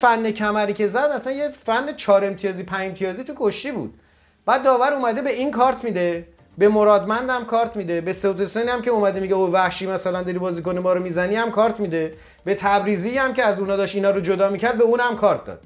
فن کمری که زد اصلا یه فن چهار امتیازی پنج امتیازی تو کشتی بود بعد داور اومده به این کارت میده به مرادمند هم کارت میده به سوتسونی هم که اومده میگه او وحشی مثلا داری کنه ما رو میزنی هم کارت میده به تبریزی هم که از اونا داشت اینا رو جدا میکرد به اون هم کارت داد